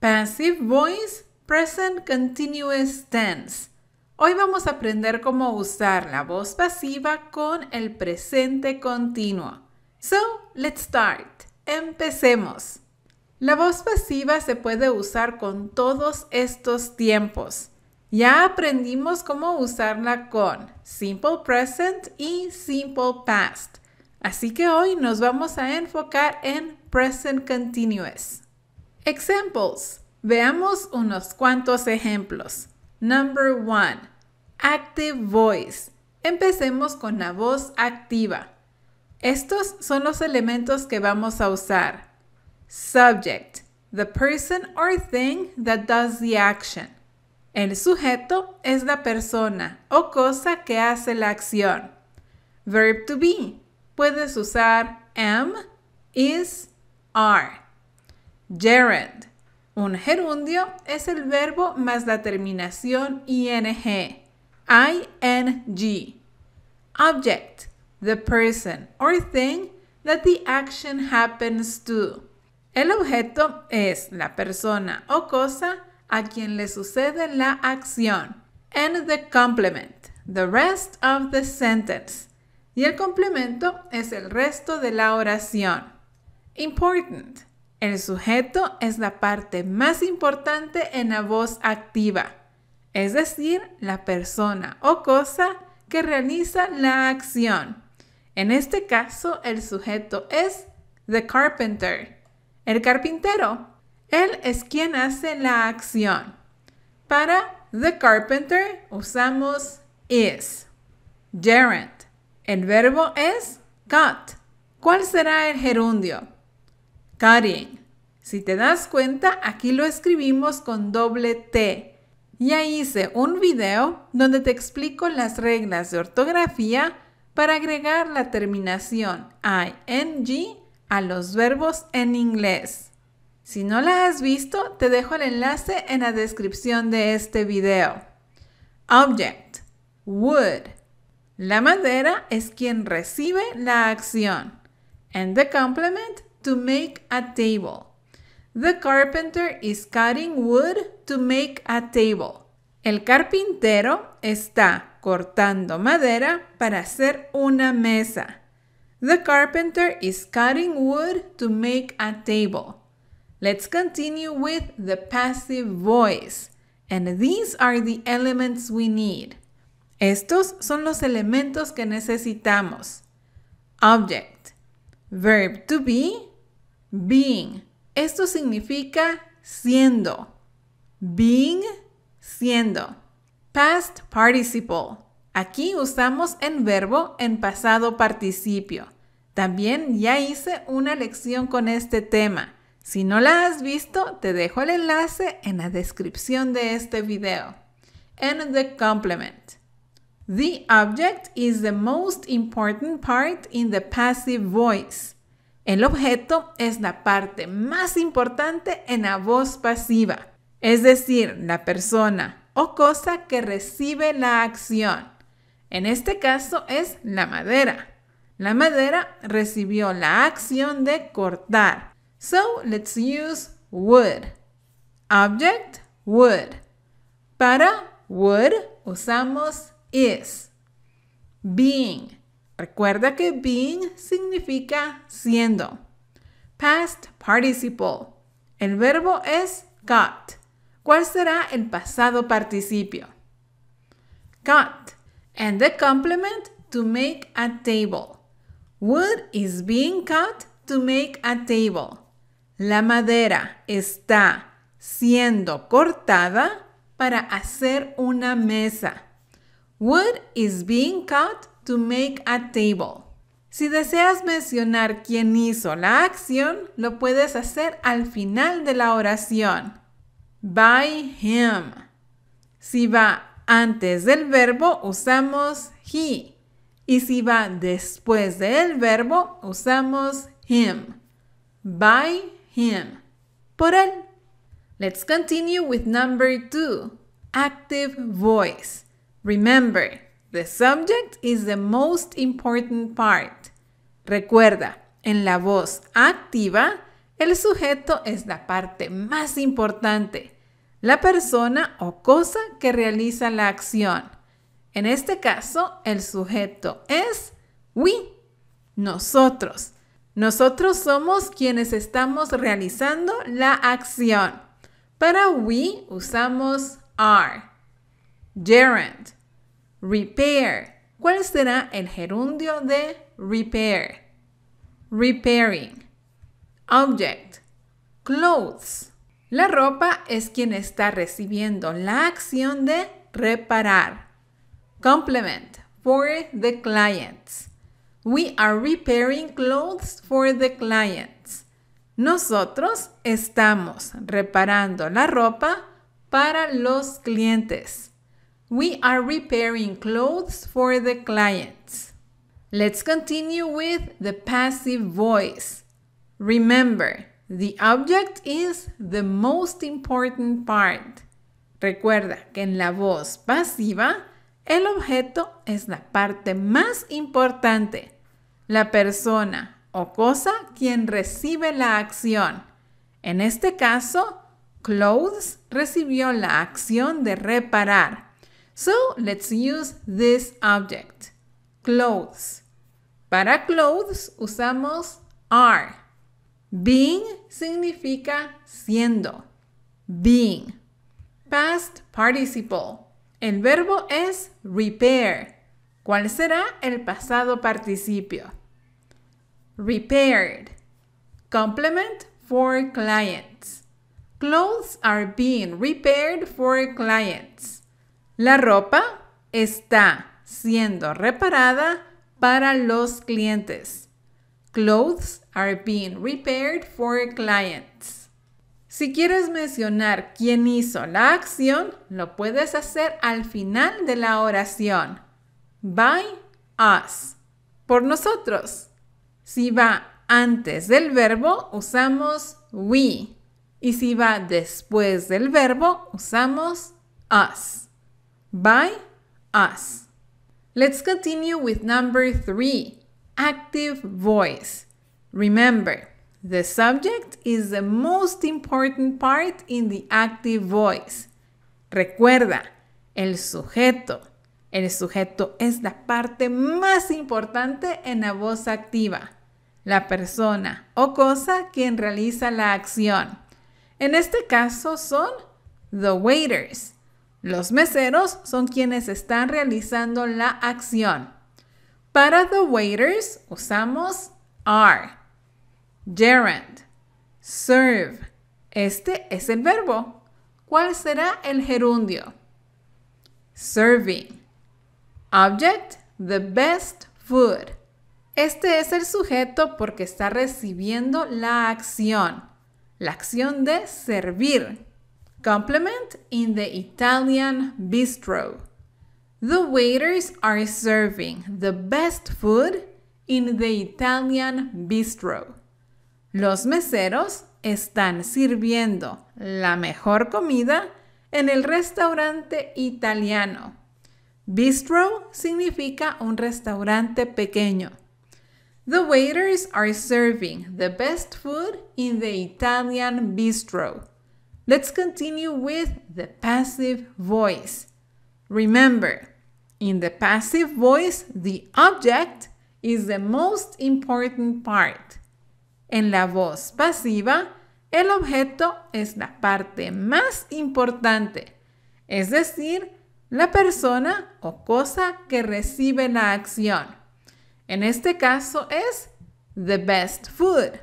Passive Voice, Present Continuous Tense. Hoy vamos a aprender cómo usar la voz pasiva con el presente continuo. So, let's start. Empecemos. La voz pasiva se puede usar con todos estos tiempos. Ya aprendimos cómo usarla con Simple Present y Simple Past. Así que hoy nos vamos a enfocar en Present Continuous. Examples. Veamos unos cuantos ejemplos. Number one. Active voice. Empecemos con la voz activa. Estos son los elementos que vamos a usar. Subject. The person or thing that does the action. El sujeto es la persona o cosa que hace la acción. Verb to be. Puedes usar am, is, are. Gerund. Un gerundio es el verbo más la terminación ing, ing. Object, the person or thing that the action happens to. El objeto es la persona o cosa a quien le sucede la acción. And the complement, the rest of the sentence. Y el complemento es el resto de la oración. Important el sujeto es la parte más importante en la voz activa, es decir, la persona o cosa que realiza la acción. En este caso, el sujeto es the carpenter, el carpintero. Él es quien hace la acción. Para the carpenter usamos is. Gerund. El verbo es got. ¿Cuál será el gerundio? Karen. Si te das cuenta, aquí lo escribimos con doble T. Ya hice un video donde te explico las reglas de ortografía para agregar la terminación ing a los verbos en inglés. Si no la has visto, te dejo el enlace en la descripción de este video. Object, wood. La madera es quien recibe la acción. And the complement to make a table. The carpenter is cutting wood to make a table. El carpintero está cortando madera para hacer una mesa. The carpenter is cutting wood to make a table. Let's continue with the passive voice. And these are the elements we need. Estos son los elementos que necesitamos. Object, verb to be, Being. Esto significa siendo. Being, siendo. Past participle. Aquí usamos el verbo en pasado participio. También ya hice una lección con este tema. Si no la has visto, te dejo el enlace en la descripción de este video. And the complement. The object is the most important part in the passive voice. El objeto es la parte más importante en la voz pasiva, es decir, la persona o cosa que recibe la acción. En este caso es la madera. La madera recibió la acción de cortar. So let's use wood. Object, wood. Para wood usamos is. Being. Recuerda que being significa siendo. Past participle. El verbo es cut. ¿Cuál será el pasado participio? Cut. And the complement to make a table. Wood is being cut to make a table. La madera está siendo cortada para hacer una mesa. Wood is being cut to make a table. Si deseas mencionar quién hizo la acción, lo puedes hacer al final de la oración. By him. Si va antes del verbo, usamos he. Y si va después del verbo, usamos him. By him. Por él. Let's continue with number two. Active voice. Remember, The subject is the most important part. Recuerda, en la voz activa, el sujeto es la parte más importante, la persona o cosa que realiza la acción. En este caso, el sujeto es we, nosotros. Nosotros somos quienes estamos realizando la acción. Para we usamos are. Gerund. Repair. ¿Cuál será el gerundio de repair? Repairing. Object. Clothes. La ropa es quien está recibiendo la acción de reparar. Complement. For the clients. We are repairing clothes for the clients. Nosotros estamos reparando la ropa para los clientes. We are repairing clothes for the clients. Let's continue with the passive voice. Remember, the object is the most important part. Recuerda que en la voz pasiva, el objeto es la parte más importante. La persona o cosa quien recibe la acción. En este caso, clothes recibió la acción de reparar. So let's use this object, clothes. Para clothes usamos are. Being significa siendo. Being. Past participle. El verbo es repair. ¿Cuál será el pasado participio? Repaired. Complement for clients. Clothes are being repaired for clients. La ropa está siendo reparada para los clientes. Clothes are being repaired for clients. Si quieres mencionar quién hizo la acción, lo puedes hacer al final de la oración. By us. Por nosotros. Si va antes del verbo, usamos we. Y si va después del verbo, usamos us by us. Let's continue with number three active voice. Remember, the subject is the most important part in the active voice. Recuerda, el sujeto. El sujeto es la parte más importante en la voz activa, la persona o cosa quien realiza la acción. En este caso son the waiters. Los meseros son quienes están realizando la acción. Para the waiters usamos are, gerund, serve. Este es el verbo. ¿Cuál será el gerundio? Serving. Object, the best food. Este es el sujeto porque está recibiendo la acción, la acción de servir. Complement in the Italian bistro. The waiters are serving the best food in the Italian bistro. Los meseros están sirviendo la mejor comida en el restaurante italiano. Bistro significa un restaurante pequeño. The waiters are serving the best food in the Italian bistro. Let's continue with the passive voice. Remember, in the passive voice, the object is the most important part. En la voz pasiva, el objeto es la parte más importante, es decir, la persona o cosa que recibe la acción. En este caso es the best food,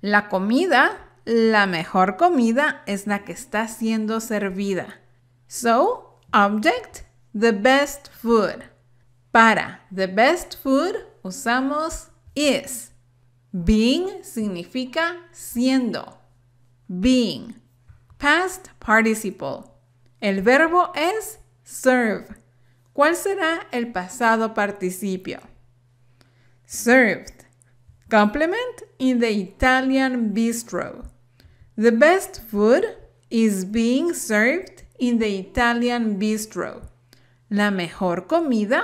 la comida la mejor comida es la que está siendo servida. So, object, the best food. Para the best food usamos is. Being significa siendo. Being. Past participle. El verbo es serve. ¿Cuál será el pasado participio? Served. Complement in the Italian bistro. The best food is being served in the Italian bistro. La mejor comida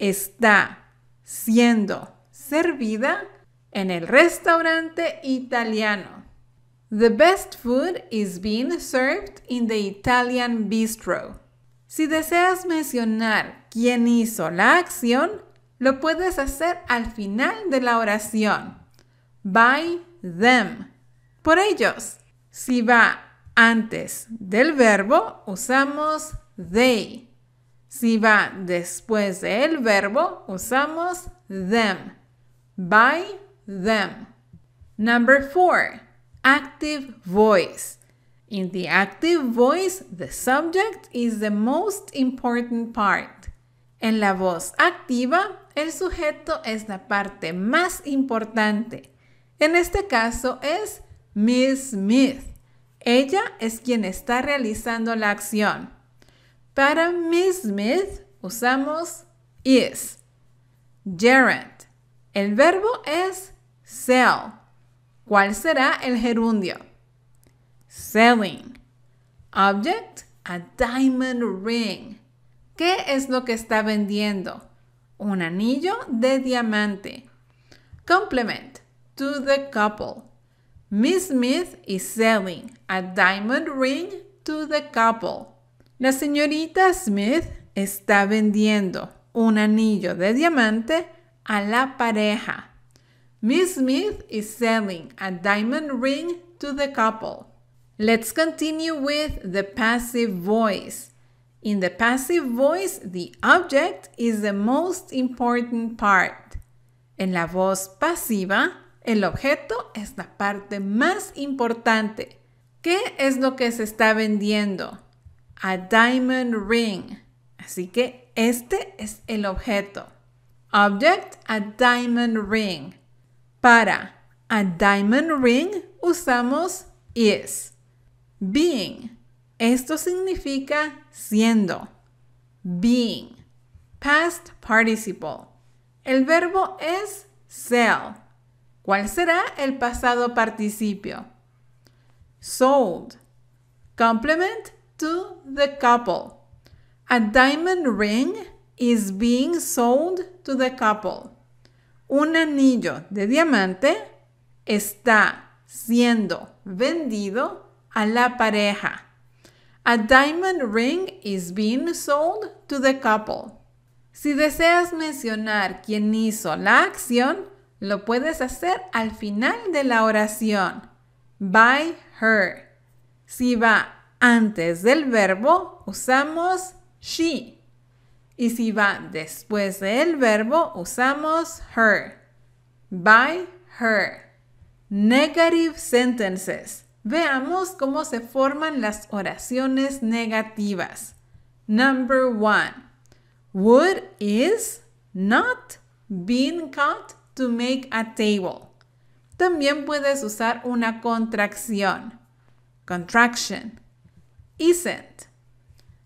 está siendo servida en el restaurante italiano. The best food is being served in the Italian bistro. Si deseas mencionar quién hizo la acción, lo puedes hacer al final de la oración. By them por ellos. Si va antes del verbo, usamos they. Si va después del verbo, usamos them. By them. Number four, active voice. In the active voice, the subject is the most important part. En la voz activa, el sujeto es la parte más importante. En este caso es Miss Smith. Ella es quien está realizando la acción. Para Miss Smith usamos is. Gerund. El verbo es sell. ¿Cuál será el gerundio? Selling. Object, a diamond ring. ¿Qué es lo que está vendiendo? Un anillo de diamante. Complement, to the couple. Miss Smith is selling a diamond ring to the couple. La señorita Smith está vendiendo un anillo de diamante a la pareja. Miss Smith is selling a diamond ring to the couple. Let's continue with the passive voice. In the passive voice, the object is the most important part. En la voz pasiva, el objeto es la parte más importante. ¿Qué es lo que se está vendiendo? A diamond ring. Así que este es el objeto. Object, a diamond ring. Para a diamond ring usamos is. Being. Esto significa siendo. Being. Past participle. El verbo es sell ¿Cuál será el pasado participio? Sold. Complement to the couple. A diamond ring is being sold to the couple. Un anillo de diamante está siendo vendido a la pareja. A diamond ring is being sold to the couple. Si deseas mencionar quién hizo la acción, lo puedes hacer al final de la oración. By her. Si va antes del verbo, usamos she. Y si va después del verbo, usamos her. By her. Negative sentences. Veamos cómo se forman las oraciones negativas. Number one. Would is not been caught to make a table. También puedes usar una contracción. Contraction. Isn't.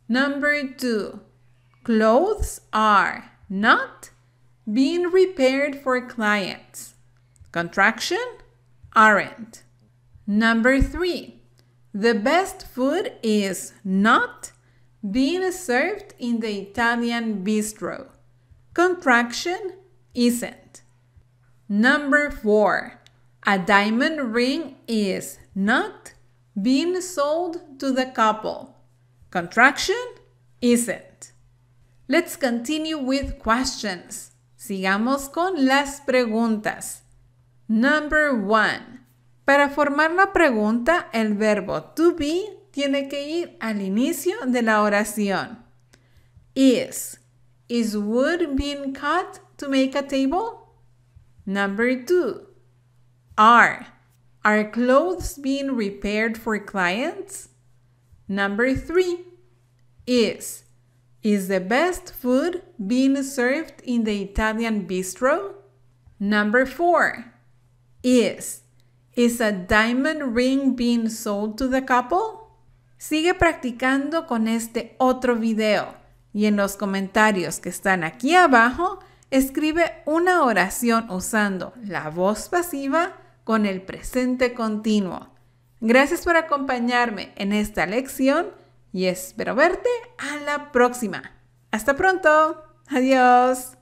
Number two. Clothes are not being repaired for clients. Contraction. Aren't. Number three. The best food is not being served in the Italian bistro. Contraction isn't. Number four, a diamond ring is not being sold to the couple. Contraction isn't. Let's continue with questions. Sigamos con las preguntas. Number one. Para formar la pregunta, el verbo to be tiene que ir al inicio de la oración. Is. Is wood being cut to make a table? Number two, are. Are clothes being repaired for clients? Number three, is. Is the best food being served in the Italian bistro? Number four, is. Is a diamond ring being sold to the couple? Sigue practicando con este otro video y en los comentarios que están aquí abajo Escribe una oración usando la voz pasiva con el presente continuo. Gracias por acompañarme en esta lección y espero verte a la próxima. Hasta pronto. Adiós.